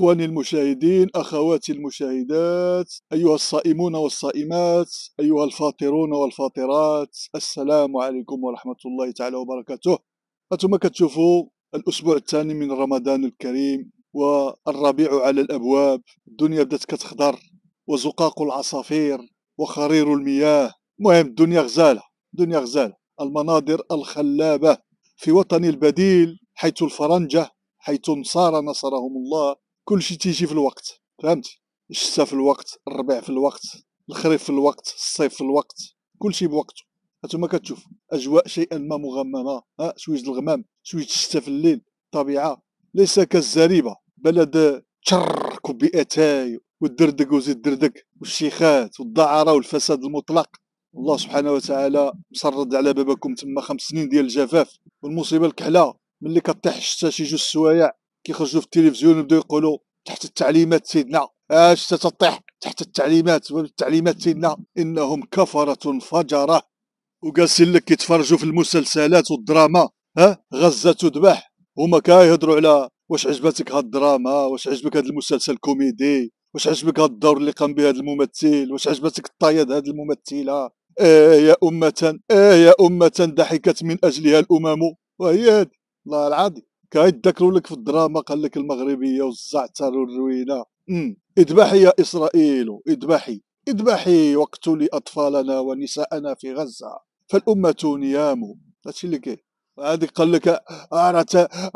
إخواني المشاهدين أخواتي المشاهدات أيها الصائمون والصائمات أيها الفاطرون والفاطرات السلام عليكم ورحمة الله تعالى وبركاته أنتم كتشوفوا الأسبوع الثاني من رمضان الكريم والربيع على الأبواب الدنيا بدات كتخضر وزقاق العصافير وخرير المياه مهم الدنيا غزالة دنيا غزالة المناظر الخلابة في وطني البديل حيث الفرنجة حيث نصار نصرهم الله كلشي تيجي في الوقت فهمتي الشتاء في الوقت الربيع في الوقت الخريف في الوقت الصيف في الوقت كلشي بوقته هانتوما كتشوف اجواء شيئا ما مغممه ها شويه الغمام شويه الشتاء في الليل طبيعه ليس كالزريبه بلد تشرك باتاي والدردق وزيد الدردق والشيخات والضعره والفساد المطلق الله سبحانه وتعالى مسرد على بابكم تما خمس سنين ديال الجفاف والمصيبه الكحله ملي كطيح الشتا شي جوج سوايع كيخرجوا في التلفزيون ويبداو يقولوا تحت التعليمات سيدنا اش ستطيح تحت التعليمات والتعليمات سيدنا انهم كفرة فجرة وقاسين لك كيتفرجوا في المسلسلات والدراما ها غزة تذبح هما كيهضروا على واش عجبتك هاد الدراما واش عجبك هاد المسلسل كوميدي واش عجبك هاد الدور اللي قام به هاد الممثل واش عجبتك الطياد هاد الممثله آه يا امه آه يا امه ضحكت من اجلها الامم وهي الله العظيم كيتذكروا لك في الدراما قال لك المغربيه والزعتر والروينه اذبحي يا اسرائيل اذبحي اذبحي واقتلي اطفالنا ونساءنا في غزه فالامه نيام هادشي اللي كاين هذيك قال لك آه، راه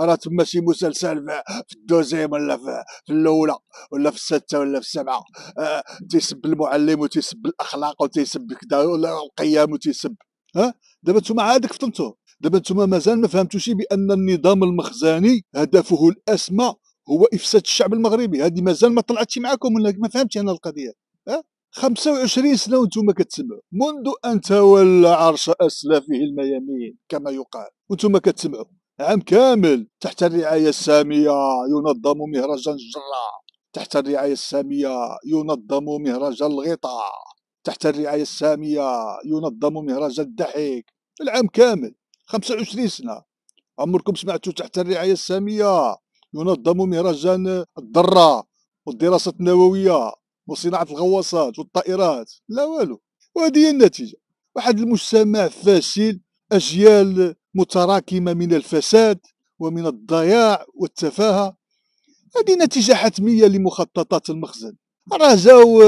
راه تما شي مسلسل في الدوزيم ولا في الاولى ولا في السته ولا في السبعه آه تيسب المعلم وتيسب الاخلاق وتيسب كذا ولا القيام وتيسب ها دابا نتوما عادك فطنتوه دابا نتوما مازال ما فهمتوش بان النظام المخزاني هدفه الاسمى هو افساد الشعب المغربي هذه مازال ما طلعتش معكم ولا ما فهمتش انا القضيه ها 25 سنه وانتم كتسمعوا منذ ان تولى عرش اسلافه الميامين كما يقال وانتم كتسمعوا عام كامل تحت الرعايه الساميه ينظم مهرجان الجره تحت الرعايه الساميه ينظم مهرجان الغطاء تحت الرعايه الساميه ينظم مهرجان الضحك العام كامل 25 سنه عمركم سمعتوا تحت الرعايه الساميه ينظم مهرجان الذره والدراسات النوويه وصناعه الغواصات والطائرات لا والو وهذه هي النتيجه واحد المجتمع فاشل اجيال متراكمه من الفساد ومن الضياع والتفاهه هذه نتيجه حتميه لمخططات المخزن راه جاو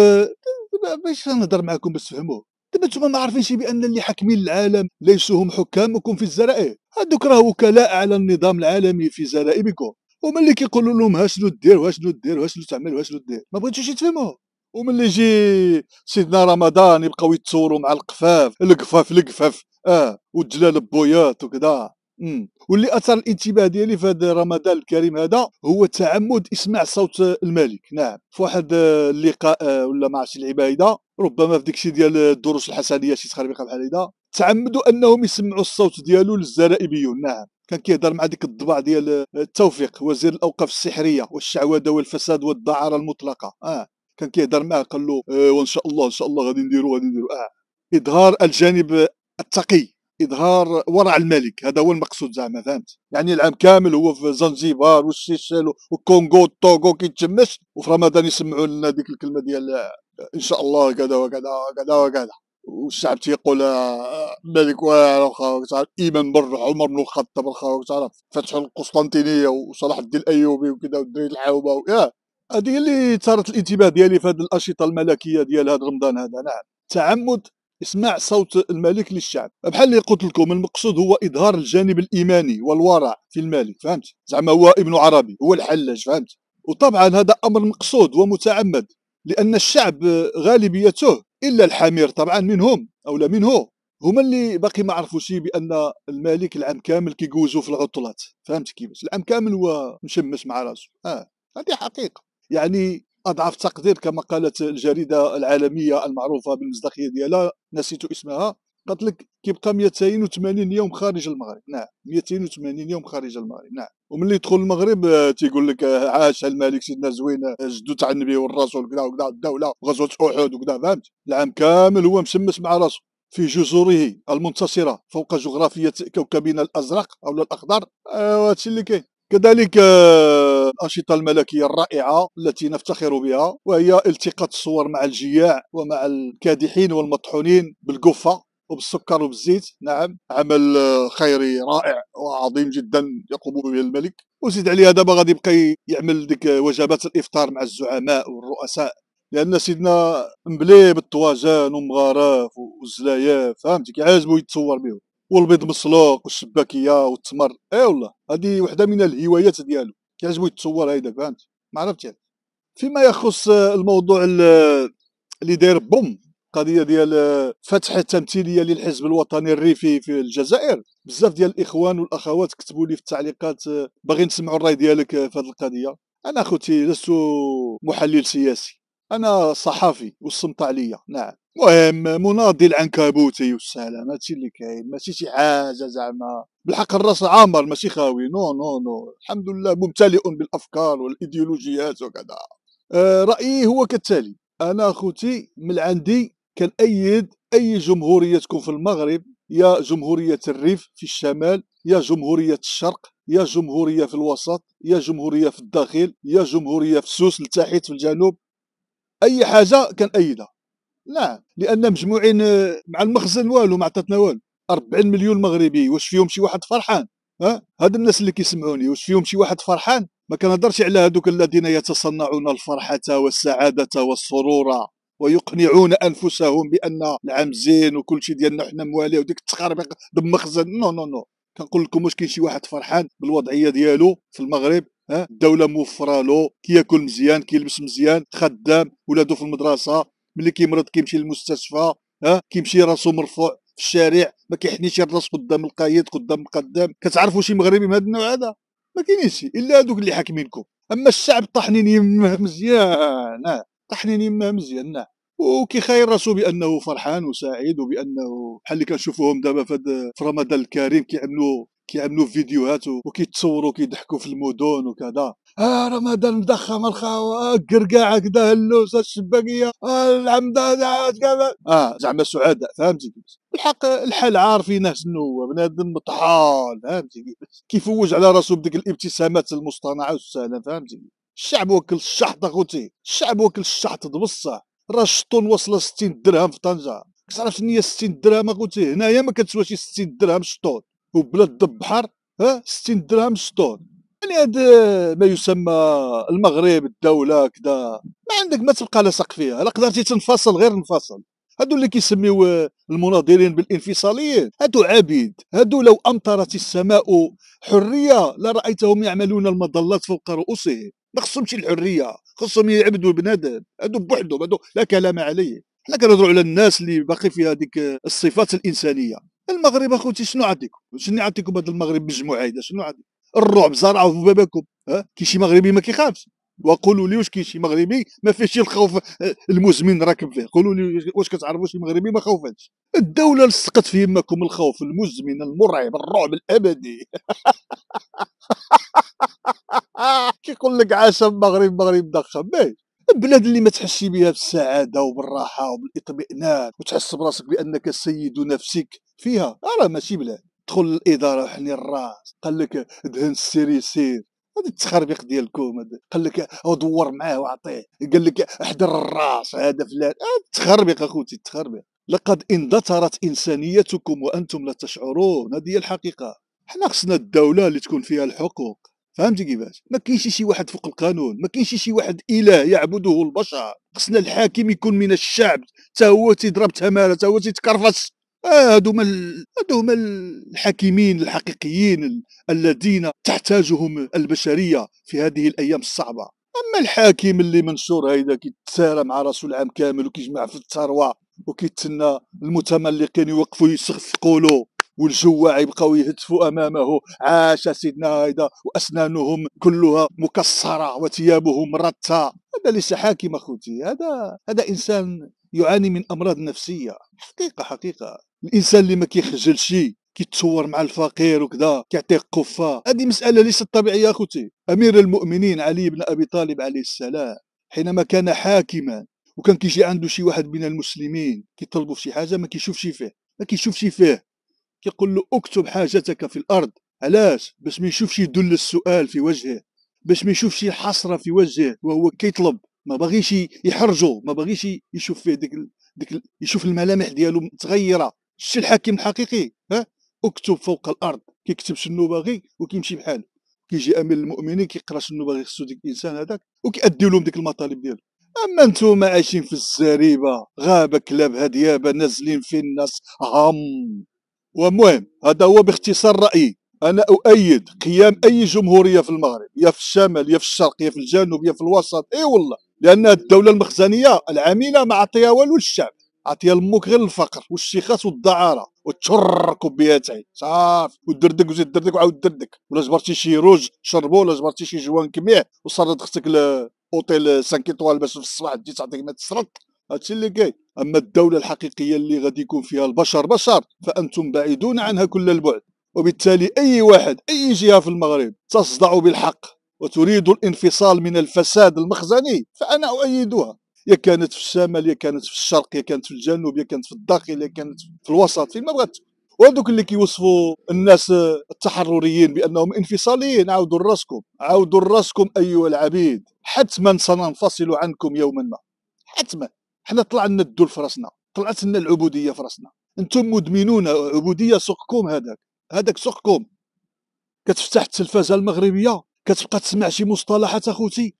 باش نهضر معكم باش تفهموه دابا نتوما ما عارفينش بان اللي حاكمين العالم ليسوا هم حكامكم في الزرائب هادوك راه وكلاء على النظام العالمي في زرائبكم ومن اللي كيقولوا لهم هاشنو دير واشنو دير واشنو تعمل واشنو دير ما بغيتوش يتفهموا وملي يجي سيدنا رمضان يبقاو يتصوروا مع القفاف القفاف القفاف اه والجلال بويات وكذا واللي اثر الانتباه ديالي في هذا رمضان الكريم هذا هو تعمد اسماع صوت الملك نعم في واحد اللقاء آه، ولا ما شي العبايده ربما في داكشي ديال الدروس الحسنيه شي تخربيقه بحال هذا تعمدوا انهم يسمعوا الصوت ديالو للزرائبيون نعم كان كيهضر مع ديك الضبع ديال آه، التوفيق وزير الاوقاف السحريه والشعوذه والفساد والدعاره المطلقه اه كان كيهضر معاه قال له آه وان شاء الله ان شاء الله غادي نديرو غادي نديرو اه اظهار الجانب التقي اظهار ورع الملك هذا هو المقصود زعما فهمت يعني العام كامل هو في زنجبار والسيشيل والكونغو والطوغو كيتشمس وفي رمضان يسمعوا لنا ديك الكلمه ديال ان شاء الله كذا وكذا وكذا وكذا والشعب تيقول آه، الملك واخا تعرف ايمان بر عمر بن الخطاب واخا تعرف فتح القسطنطينيه وصلاح الدين الايوبي وكذا ودريد الحاوبه يا هذه اللي ثارت الانتباه ديالي في هذه الانشطه الملكيه ديال هذا رمضان هذا نعم تعمد اسمع صوت الملك للشعب بحال اللي قلت لكم المقصود هو اظهار الجانب الايماني والورع في الملك فهمت زعما هو ابن عربي هو الحلاج فهمت وطبعا هذا امر مقصود ومتعمد لان الشعب غالبيته الا الحمير طبعا منهم او لا منه هما اللي باقي ما عرفوش بان الملك العام كامل كيجوزو في العطلات فهمت كيفاش العام كامل هو مشمس مع راسو اه هذه حقيقه يعني اضعف تقدير كما قالت الجريده العالميه المعروفه بالمصداقيه ديالها نسيت اسمها قالت لك كيبقى 280 يوم خارج المغرب نعم 280 يوم خارج المغرب نعم وملي يدخل المغرب آه، تيقول لك آه، عاش الملك سيدنا زوين آه، جدو تاع النبي والرسول كذا وكذا الدوله وغزوه احد وكذا فهمت العام كامل هو مسمس مع راسه في جزره المنتصره فوق جغرافيه كوكبنا الازرق او الاخضر هادشي اللي كاين كذلك الأنشطة آه، الملكية الرائعة التي نفتخر بها وهي التقاط الصور مع الجياع ومع الكادحين والمطحونين بالقفة وبالسكر وبالزيت نعم عمل آه، خيري رائع وعظيم جدا يقوم به الملك وزيد عليها دابا غادي يبقى يعمل ديك وجبات الافطار مع الزعماء والرؤساء لان سيدنا مبلي بالطواجان ومغارف والزلايا فهمتك عاجبو يتصور بهم والبيض مسلوق والشباكيه والتمر اي والله هذه وحده من الهوايات ديالو كيعجبو يتصور هيدا فهمت ما عرفتش يعني. فيما يخص الموضوع اللي داير بوم قضيه ديال فتح التمثيليه للحزب الوطني الريفي في الجزائر بزاف ديال الاخوان والاخوات كتبوا لي في التعليقات باغي نسمعوا الراي ديالك في هذه القضيه انا اخوتي لست محلل سياسي انا صحافي والصمت عليا نعم مهم مناضل العنكبوتي والسلام هادشي اللي كاين ماشي شي حاجه زعما بالحق الراس عامر ماشي خاوي نو نو نو الحمد لله ممتلئ بالافكار والايديولوجيات وكذا آه رايي هو كالتالي انا اخوتي من عندي كنأيد اي جمهوريه تكون في المغرب يا جمهوريه الريف في الشمال يا جمهوريه الشرق يا جمهوريه في الوسط يا جمهوريه في الداخل يا جمهوريه في سوس لتحت في الجنوب اي حاجه كنأيدها لا لان مجموعين آه، مع المخزن والو ما عطاتنا والو 40 مليون مغربي واش فيهم شي واحد فرحان ها هاد الناس اللي كيسمعوني واش فيهم شي واحد فرحان ما كنهضرش على هذوك الذين يتصنعون الفرحة والسعادة والسرور ويقنعون انفسهم بان العام زين وكل شيء ديالنا حنا موالي وديك التخربيق بالمخزن نو نو نو كنقول لكم واش كاين شي واحد فرحان بالوضعيه ديالو في المغرب ها الدوله موفره له كياكل مزيان كيلبس مزيان خدام ولادو في المدرسه ملي كيمرض كيمشي للمستشفى ها كيمشي راسو مرفوع في الشارع ما كيحنيش الراس قدام القايد قدام القدام كتعرفوا شي مغربي من هذا النوع هذا ما كاينينش الا هذوك اللي حاكمينكم اما الشعب طحنين يمه مزيان طحنين يمه مزيان وكيخاير راسو بانه فرحان وسعيد وبانه بحال اللي كنشوفوهم دابا في رمضان الكريم كيعملوا كيعملوا فيديوهات وكيتصوروا كيضحكوا في المدن وكذا آه رمضان ضخم الخاوة آه القرقاعة كدا اللوسة الشباقية آه العمدة آه زعما سعداء فهمتي كيفاش بالحق الحال عارفين شنو هو بنادم طحال فهمتي كيفاش كيفوج على راسه بديك الابتسامات المصطنعة والسهلة فهمتي الشعب وكل الشحط اخوتي الشعب وكل الشحط بصح راه الشطون واصله 60 درهم في طنجه كتعرف شنو هي 60 درهم اخوتي هنايا ما كتسوى شي 60 درهم شطون وبلاد البحر ها 60 درهم شطون يعني هذا ما يسمى المغرب الدوله كذا ما عندك ما تبقى لاصق فيها لا قدرتي تنفصل غير انفصل هادو اللي كيسميو آه، المناضلين بالانفصاليين هادو عبيد هادو لو امطرت السماء حريه لرايتهم يعملون المظلات فوق رؤوسهم ما خصهمش الحريه خصهم يعبدوا بنادم هادو بوحدهم هادو لا كلام عليه حنا كنهضروا على الناس اللي باقي فيها هذيك آه، الصفات الانسانيه المغرب اخوتي شنو عندكم شنو عندكم هذا المغرب بالجمعه شنو عندكم الرعب زرعوا في بابكم كي شي مغربي ما كيخافش وقولوا لي واش كاين شي مغربي ما فيهش الخوف آه، المزمن راكب فيه قولوا لي واش كتعرفوا شي مغربي ما خوفاتش الدوله لصقت في يمكم الخوف المزمن المرعب الرعب الابدي كيقول لك عاش المغرب مغرب ضخم البلاد اللي ما تحسي بها بالسعاده وبالراحه وبالاطمئنان وتحس براسك بانك سيد نفسك فيها راه ماشي بلاد دخل الاداره وحني الراس قال لك دهن السيريسير هذا التخربيق ديالكم هذا قال لك ادور معاه واعطيه قال لك احضر الراس هذا فلان التخربيق اخوتي التخربيق لقد اندثرت انسانيتكم وانتم لا تشعرون هذه هي الحقيقه حنا خصنا الدوله اللي تكون فيها الحقوق فهمتي كيفاش ما كاينش شي واحد فوق القانون ما كاينش شي واحد اله يعبده البشر خصنا الحاكم يكون من الشعب حتى هو تيضرب تماره حتى هو تيتكرفص هادو هما هادو هما الحاكمين الحقيقيين الذين تحتاجهم البشريه في هذه الايام الصعبه اما الحاكم اللي منشور هيدا كيتسارى مع راسو العام كامل وكيجمع في الثروه وكيتسنى المتملقين يوقفوا يسخفقوا له والجواع يبقاو يهتفوا امامه عاش سيدنا هيدا واسنانهم كلها مكسره وثيابهم رتا هذا ليس حاكم اخوتي هذا هذا انسان يعاني من امراض نفسيه حقيقه حقيقه الانسان اللي ما كيخجلش كيتصور مع الفقير وكذا كيعطيه قفه هذه مساله ليست طبيعيه اخوتي امير المؤمنين علي بن ابي طالب عليه السلام حينما كان حاكما وكان كيجي عنده شي واحد من المسلمين كيطلبوا في شي حاجه ما كيشوفش فيه ما كيشوفش فيه كيقول له اكتب حاجتك في الارض علاش باش ما يشوفش يدل السؤال في وجهه باش ما يشوفش الحسره في وجهه وهو كيطلب ما باغيش يحرجه ما باغيش يشوف فيه ديك ديك يشوف الملامح ديالو متغيره شتي الحاكم الحقيقي ها اكتب فوق الارض كيكتب شنو باغي وكيمشي بحاله كيجي امير المؤمنين كيقرا شنو باغي خصو ديك الانسان هذاك وكيأدي لهم ديك المطالب ديالو اما انتم عايشين في الزريبه غابه كلاب هديابه نازلين في الناس هم ومهم هذا هو باختصار رايي انا اؤيد قيام اي جمهوريه في المغرب يا في الشمال يا في الشرق يا في الجنوب يا في الوسط اي والله لان الدوله المخزنيه العامله ما عطيها والو للشعب عطيها لامك غير الفقر والشيخات والدعاره بها تاعي صافي ودردك وزيد دردك وعاود دردك ولا جبرتي شي روج شربو ولا جبرتي شي جوان كميع وصرت اختك اوتيل 5 ايطوال باش في الصباح تجي تعطيك ما تسرط هادشي اللي كاين اما الدوله الحقيقيه اللي غادي يكون فيها البشر بشر فانتم بعيدون عنها كل البعد وبالتالي اي واحد اي جهه في المغرب تصدع بالحق وتريد الانفصال من الفساد المخزني فانا اؤيدها يا كانت في الشمال يا كانت في الشرق يا كانت في الجنوب يا كانت في الداخل يا كانت في الوسط فين ما بغات وهذوك اللي كيوصفوا الناس التحرريين بانهم انفصاليين عاودوا راسكم عاودوا راسكم ايها العبيد حتما سننفصل عنكم يوما ما حتما حنا طلع لنا الدول في راسنا طلعت لنا العبوديه في راسنا انتم مدمنون عبوديه سوقكم هذاك هذاك سوقكم كتفتح التلفازه المغربيه كتبقى تسمع شي مصطلحات اخوتي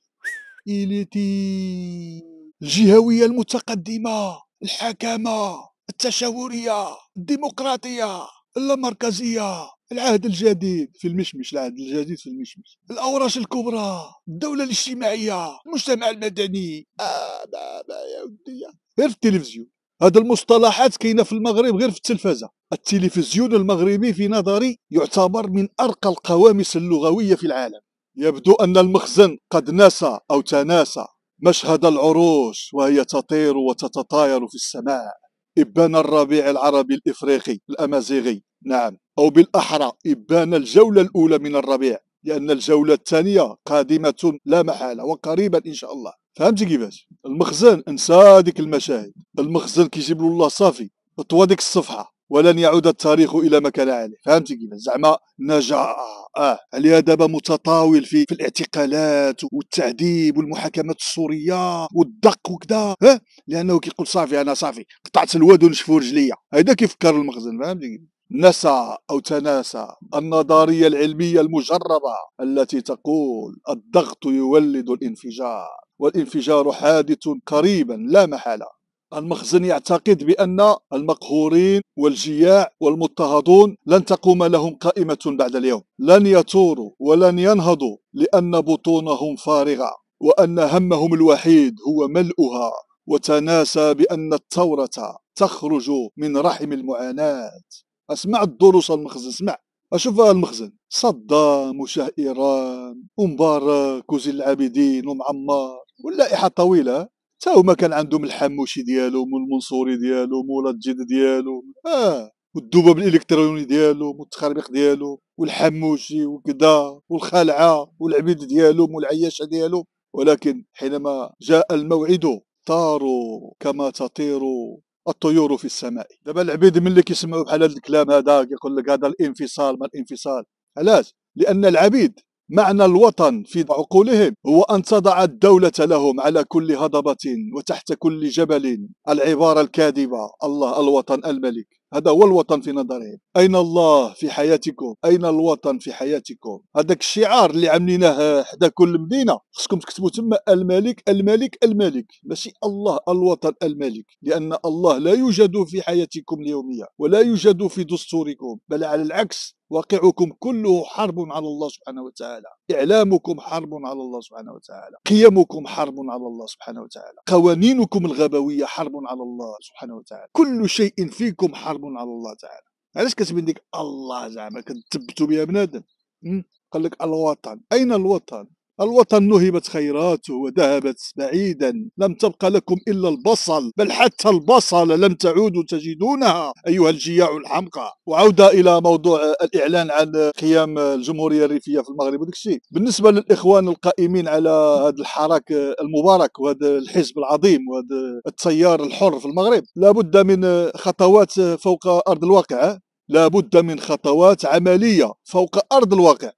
إليتي الجهويه المتقدمه الحكامه التشاوريه الديمقراطيه اللامركزيه العهد الجديد في المشمش العهد الجديد في المشمش الاوراش الكبرى الدوله الاجتماعيه المجتمع المدني آه ما يا ودي غير في التلفزيون هذه المصطلحات كاينه في المغرب غير في التلفزه التلفزيون المغربي في نظري يعتبر من ارقى القواميس اللغويه في العالم يبدو ان المخزن قد ناسى او تناسى مشهد العروش وهي تطير وتتطاير في السماء إبان الربيع العربي الإفريقي الأمازيغي نعم أو بالأحرى إبان الجولة الأولى من الربيع لأن الجولة الثانية قادمة لا محالة وقريبا إن شاء الله فهمتي كيفاش المخزن انسى هذيك المشاهد المخزن كيجيب له الله صافي طوى ديك الصفحه ولن يعود التاريخ الى ما كان عليه فهمتي كيف زعما نجا اه عليها دابا متطاول في, في الاعتقالات والتعذيب والمحاكمات السوريه والدق وكذا ها لانه كيقول صافي انا صافي قطعت الواد ونشفوا رجليا هذا كيفكر المخزن فهمتي نسى أو تناسى النظرية العلمية المجربة التي تقول الضغط يولد الانفجار والانفجار حادث قريبا لا محالة المخزن يعتقد بأن المقهورين والجياع والمضطهدون لن تقوم لهم قائمة بعد اليوم لن يثوروا ولن ينهضوا لأن بطونهم فارغة وأن همهم الوحيد هو ملؤها وتناسى بأن الثورة تخرج من رحم المعاناة اسمع الدروس المخزن اسمع اشوف المخزن صدام وشاه ايران ومبارك وزين العابدين ومعمار واللائحه طويله حتى هما كان عندهم الحموشي ديالهم والمنصوري ديالهم ولا الجد ديالهم اه والذباب الالكتروني ديالهم والتخربيق ديالهم والحموشي وكذا والخلعه والعبيد ديالهم والعياشه ديالهم ولكن حينما جاء الموعد طاروا كما تطير الطيور في السماء دابا العبيد ملي كيسمعوا بحال هذا الكلام هذا كيقول لك هذا الانفصال ما الانفصال علاش لان العبيد معنى الوطن في عقولهم هو أن تضع الدولة لهم على كل هضبة وتحت كل جبل العبارة الكاذبة الله الوطن الملك هذا هو الوطن في نظرهم أين الله في حياتكم أين الوطن في حياتكم هذاك الشعار اللي عاملينه حدا كل مدينة خصكم تكتبوا تما الملك الملك الملك ماشي الله الوطن الملك لأن الله لا يوجد في حياتكم اليومية ولا يوجد في دستوركم بل على العكس واقعكم كله حرب على الله سبحانه وتعالى إعلامكم حرب على الله سبحانه وتعالى قيمكم حرب على الله سبحانه وتعالى قوانينكم الغبوية حرب على الله سبحانه وتعالى كل شيء فيكم حرب على الله تعالى علاش كتبين ديك الله زعما كتثبتوا بها بنادم قال لك الوطن اين الوطن الوطن نهبت خيراته وذهبت بعيدا لم تبق لكم إلا البصل بل حتى البصل لم تعودوا تجدونها أيها الجياع الحمقى وعودة إلى موضوع الإعلان عن قيام الجمهورية الريفية في المغرب وداك الشيء بالنسبة للإخوان القائمين على هذا الحراك المبارك وهذا الحزب العظيم وهذا التيار الحر في المغرب لابد من خطوات فوق أرض الواقع لابد من خطوات عملية فوق أرض الواقع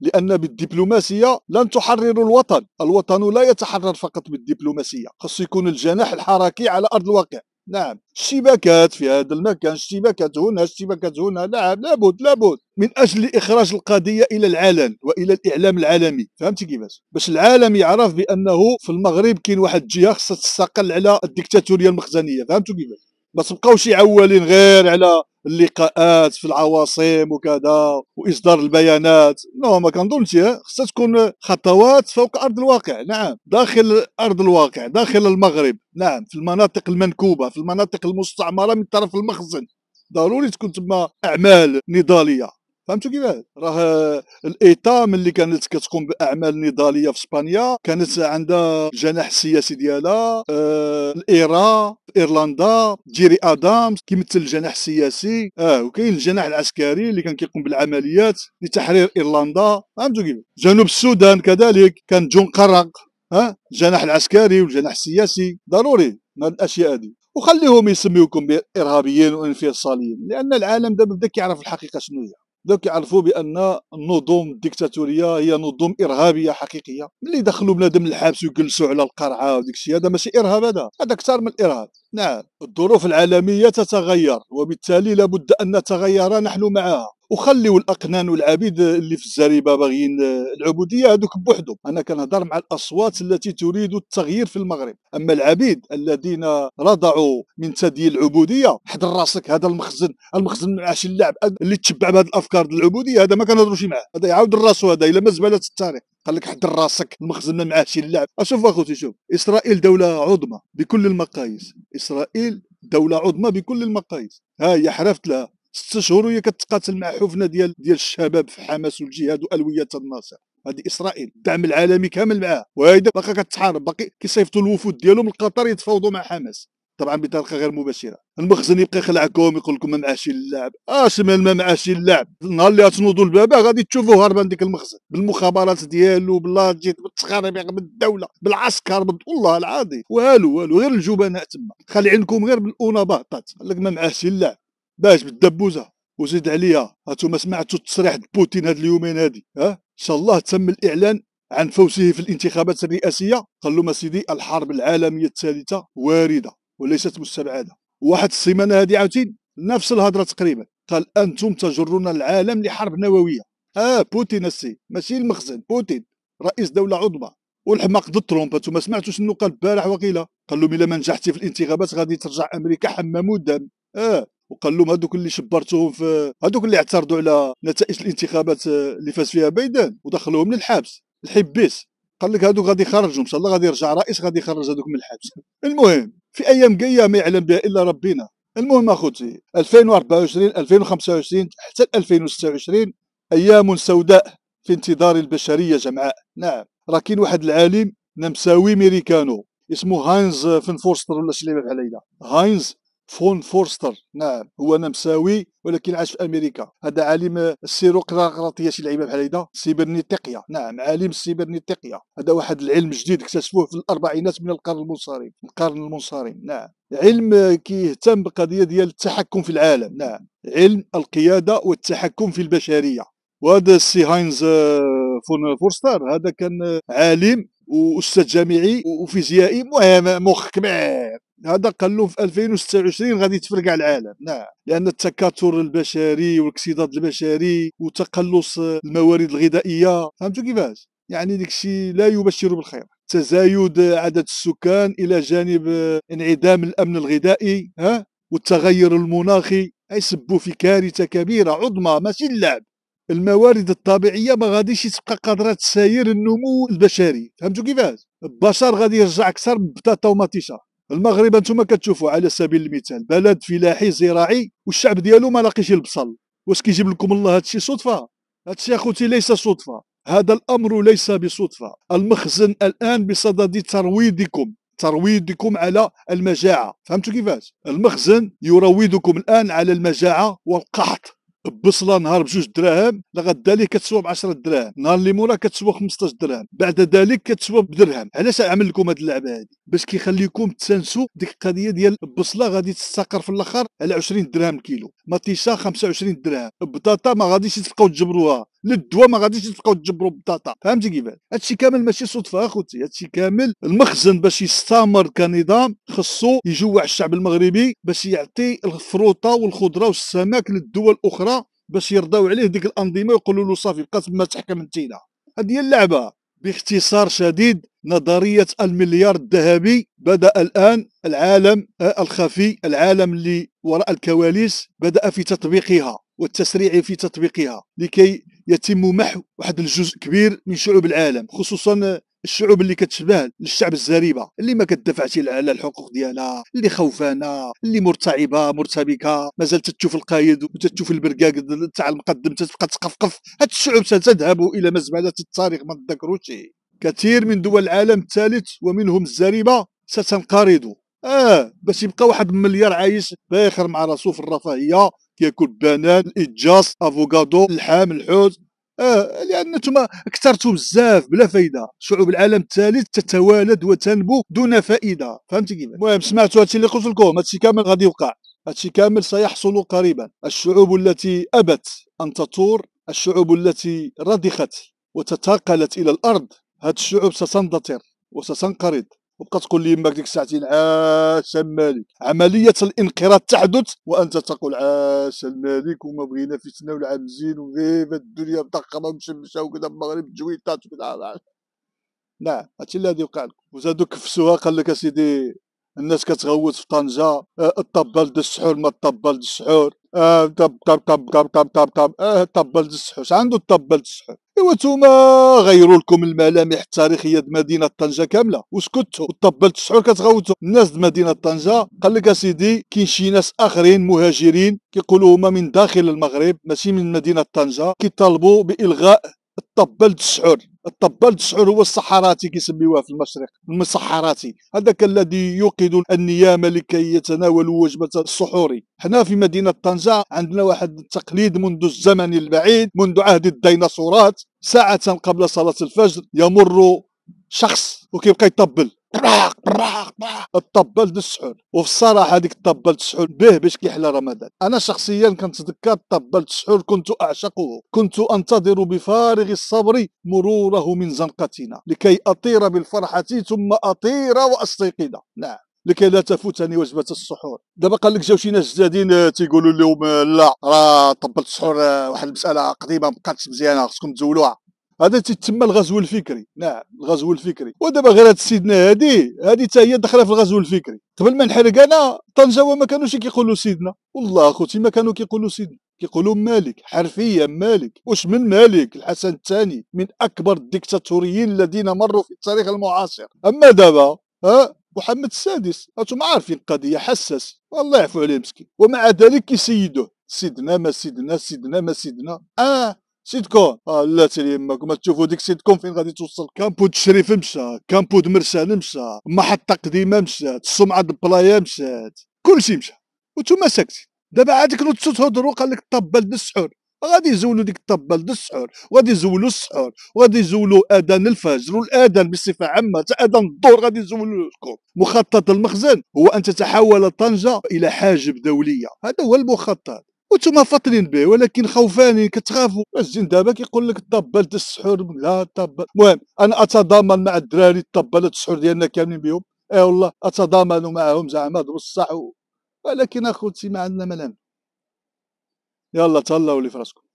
لأن بالدبلوماسية لن تحرر الوطن الوطن لا يتحرر فقط بالدبلوماسية خص يكون الجناح الحركي على أرض الواقع نعم اشتباكات في هذا المكان اشتباكات هنا اشتباكات هنا نعم لابد لابد من اجل اخراج القضيه الى العلن والى الاعلام العالمي فهمتي كيفاش باش العالم يعرف بانه في المغرب كاين واحد الجهه خصها تستقل على الديكتاتوريه المخزنيه فهمتوا كيفاش ما تبقاوش عوالين غير على اللقاءات في العواصم وكذا واصدار البيانات نو ما كنظنش خصها تكون خطوات فوق ارض الواقع نعم داخل ارض الواقع داخل المغرب نعم في المناطق المنكوبه في المناطق المستعمره من طرف المخزن ضروري تكون تما اعمال نضاليه فهمتوا كيفاه راه الايتا ملي كانت كتقوم باعمال نضاليه في اسبانيا كانت عندها الجناح السياسي ديالها آه، الايرا ايرلندا جيري ادامز كيمثل الجناح السياسي اه وكاين الجناح العسكري اللي كان كيقوم بالعمليات لتحرير ايرلندا فهمتوا كيف جنوب السودان كذلك كان جون قرق ها الجناح العسكري والجناح السياسي ضروري هاد الاشياء هذه وخليهم يسميوكم ارهابيين وانفصاليين لان العالم دابا بدا كيعرف الحقيقه شنو هي دوك كيعرفوا بان النظم الديكتاتوريه هي نظم ارهابيه حقيقيه ملي دخلوا بنادم الحبس وجلسوا على القرعه وديك الشيء هذا ماشي ارهاب هذا هذا اكثر من الارهاب نعم الظروف العالميه تتغير وبالتالي لابد ان نتغير نحن معها وخليوا الاقنان والعبيد اللي في الزريبه باغيين آه، العبوديه هذوك بوحدهم انا كنهضر مع الاصوات التي تريد التغيير في المغرب اما العبيد الذين رضعوا من ثدي العبوديه حضر راسك هذا المخزن المخزن من عاش اللعب اللي تشبع بهذه الافكار العبوديه هذا ما كنهضروش معاه هذا يعاود راسو هذا الى ما زبلت التاريخ قال لك حضر راسك المخزن من عاش اللعب اشوف اخوتي شوف اسرائيل دوله عظمى بكل المقاييس اسرائيل دوله عظمى بكل المقاييس ها هي حرفت لها ست شهور وهي كتقاتل مع حفنه ديال ديال الشباب في حماس والجهاد والويه الناصر هذه اسرائيل الدعم العالمي كامل معها وهيدا باقا كتحارب باقي كيصيفطوا الوفود ديالهم لقطر يتفاوضوا مع حماس طبعا بطريقه غير مباشره المخزن يبقى يخلعكم يقول لكم ما معاش اللاعب اش آه، مال ما معاش اللاعب النهار اللي غتنوضوا البابا غادي تشوفوا هربان ديك المخزن بالمخابرات ديالو باللاجيت بالتخربيق يعني بالدوله بالعسكر والله العظيم والو والو غير الجبناء تما خلي عندكم غير بالانابه قال لك ما معاش اللاعب باش بالدبوزه وزيد عليها هانتوما سمعتوا التصريح بوتين هاد اليومين هادي ها ان شاء الله تم الاعلان عن فوزه في الانتخابات الرئاسيه قال لهم سيدي الحرب العالميه الثالثه وارده وليست مستبعده واحد السيمانه هادي عاوتين نفس الهضره تقريبا قال انتم تجرون العالم لحرب نوويه اه بوتين السي ماشي المخزن بوتين رئيس دوله عظمى والحماق ضد ترامب انتم سمعتوا شنو قال البارح وقيله قال لهم الا ما نجحتي في الانتخابات غادي ترجع امريكا حمام ودم اه وقال لهم هذوك اللي شبرتوهم في هذوك اللي اعترضوا على نتائج الانتخابات آه، اللي فاز فيها بايدن ودخلوهم للحبس الحبيس قال لك هذوك غادي يخرجهم ان شاء الله غادي يرجع رئيس غادي يخرج هذوك من الحبس المهم في ايام جايه ما يعلم بها الا ربنا المهم اخوتي 2024 2025 حتى 2026 ايام سوداء في انتظار البشريه جمعاء نعم راه كاين واحد العالم نمساوي ميريكانو اسمه هاينز فنفورستر ولا شي لعبه علينا هاينز فون فورستر نعم هو نمساوي ولكن عاش في امريكا هذا عالم السيروقراطيه شي لعيبه بحال هيدا سيبرنيتيقيا نعم عالم السيبرنيتيقيا هذا واحد العلم جديد اكتشفوه في الاربعينات من القرن المنصرم القرن المنصرم نعم علم كيهتم بقضيه ديال التحكم في العالم نعم علم القياده والتحكم في البشريه وهذا السي هاينز آه، فون فورستر هذا كان عالم واستاذ جامعي وفيزيائي مهم مخ كبير هذا قال لهم في 2026 غادي يتفرقع العالم نعم لان التكاثر البشري والاكتضاد البشري وتقلص الموارد الغذائيه فهمتوا كيفاش يعني داك الشيء لا يبشر بالخير تزايد عدد السكان الى جانب انعدام الامن الغذائي ها والتغير المناخي يسبب في كارثه كبيره عظمى ماشي اللعب الموارد الطبيعيه ما غاديش تبقى قادره تساير النمو البشري فهمتوا كيفاش البشر غادي يرجع اكثر من بطاطا وماتيشه المغرب انتم كتشوفوا على سبيل المثال بلد فلاحي زراعي والشعب ديالو ما لاقيش البصل واش كيجيب لكم الله هادشي صدفه هادشي اخوتي ليس صدفه هذا الامر ليس بصدفه المخزن الان بصدد ترويضكم ترويضكم على المجاعه فهمتوا كيفاش المخزن يرويدكم الان على المجاعه والقحط بصله نهار بجوج دراهم لغدا ليه كتسوى ب 10 دراهم نهار اللي مورا كتسوى 15 درهم بعد ذلك كتسوى بدرهم علاش عمل لكم هذه اللعبه هذه باش كيخليكم تسنسوا ديك القضيه ديال البصله غادي تستقر في الاخر على 20 درهم الكيلو مطيشه 25 درهم البطاطا ما غاديش تبقاو تجبروها للدواء ما غاديش تبقاو تجبروا بطاطا فهمتي كيفاش هادشي كامل ماشي صدفه اخوتي هادشي كامل المخزن باش يستمر كنظام خصو يجوع الشعب المغربي باش يعطي الفروطه والخضره والسمك للدول الاخرى باش يرضاو عليه ديك الانظمه ويقولوا له صافي بقى تما تحكم انتينا هذه هي اللعبه باختصار شديد نظرية المليار الذهبي بدأ الآن العالم الخفي العالم اللي وراء الكواليس بدأ في تطبيقها والتسريع في تطبيقها لكي يتم محو واحد الجزء كبير من شعوب العالم خصوصا الشعوب اللي كتشبه للشعب الزريبه اللي ما كتدافعش على الحقوق ديالها اللي خوفانه اللي مرتعبه مرتبكه مازال تتشوف القايد وتتشوف البرقاق تاع المقدم تتبقى تقفقف هاد الشعوب ستذهب الى مزبله التاريخ ما تذكروش كثير من دول العالم الثالث ومنهم الزريبه ستنقرض اه باش يبقى واحد المليار عايش باخر مع راسو في الرفاهيه كياكل بنان الاتجاس افوكادو اللحام الحوت آه انتم كثرتوا بزاف بلا فايده شعوب العالم الثالث تتوالد وتنبو دون فائده فهمتي كيف المهم سمعتوا هادشي اللي قلت لكم هادشي كامل غادي يوقع هادشي كامل سيحصل قريبا الشعوب التي ابت ان تثور الشعوب التي رضخت وتثاقلت الى الارض هاد الشعوب ستندثر وستنقرض وبقى تقول لي يماك ديك الساعتين آه، عاش الملك عمليه الانقراض تحدث وانت تقول آه، عاش الملك وما بغينا فتنه ولا زين وغيبه الدنيا مدقره ومشمشه وكذا المغرب جويطات وكذا نعم هادشي غادي يوقع لك وزادو كفسوها قال لك اسيدي الناس كتغوت في طنجه آه، الطبال د السحور ما الطبال د السحور طب طب طب طب طب طب طب طب طب طب طب طب طب طب السحور ايوا غيروا لكم الملامح التاريخيه د مدينه طنجه كامله وسكتوا وطبلت الشعور كتغوتوا الناس د مدينه طنجه قال لك اسيدي كاين شي ناس اخرين مهاجرين كيقولوا هما من داخل المغرب ماشي من مدينه طنجه كيطالبوا بالغاء الطبل الشعور الطبل الشعور هو الصحراتي كيسميوها في المشرق المصحراتي هذاك الذي يوقد النيام لكي يتناول وجبه السحور حنا في مدينه طنجه عندنا واحد التقليد منذ الزمن البعيد منذ عهد الديناصورات ساعة قبل صلاة الفجر يمر شخص وكيبقى يطبل الطبل بالسحور وفي الصراحه هذيك الطبل تسحور به باش كيحلى رمضان انا شخصيا كنتذكر الطبل تسحور كنت اعشقه كنت انتظر بفارغ الصبر مروره من زنقتنا لكي اطير بالفرحه ثم اطير واستيقظ نعم لكي لا تفوتني وجبه السحور دابا قال لك جاو شي ناس جدادين آه، تيقولوا لهم آه، لا راه طبلت السحور آه، واحد المساله قديمه ما بقاتش مزيانه خصكم تزولوها هذا تيتسمى الغزو الفكري نعم الغزو الفكري ودابا غير هاد سيدنا هادي هادي حتى هي داخله في الغزو الفكري قبل ما نحرق انا طنجاوه ما كانوش كيقولوا سيدنا والله اخوتي ما كانوا كيقولوا سيدنا كيقولوا مالك حرفيا مالك واش من مالك الحسن الثاني من اكبر الديكتاتوريين الذين مروا في التاريخ المعاصر اما دابا ها محمد السادس انتم عارفين القضيه حساس والله يعفو عليه مسكين ومع ذلك كيسيدوه سيدنا ما سيدنا سيدنا ما سيدنا اه سيدكم اه لا تري يماك ما تشوفوا ديك سيدكم فين غادي توصل كامبو الشريف مشى كامبو مرسان مشى محطه قديمه مشات السمعه البلاية مشات كلشي مشى وانتم ساكتين دابا عاد كنتو تهضروا قال لك طبل بالسحور غادي يزولوا ديك الطبال ديال السحور وغادي يزولوا السحور وغادي يزولوا اذان الفجر والاذان بصفه عامه حتى اذان الظهر غادي يزولوا لكم مخطط المخزن هو ان تتحول طنجه الى حاجب دوليه هذا هو المخطط وانتم فاطرين به ولكن خوفانين كتخافوا الزين دابا كيقول لك الطبل ديال السحور لا طبل المهم انا اتضامن مع الدراري الطبالات السحور ديالنا كاملين بهم اي والله اتضامن معهم زعما ضرب الصح ولكن اخوتي ما عندنا ملامح يلا تهلاو لفراسكم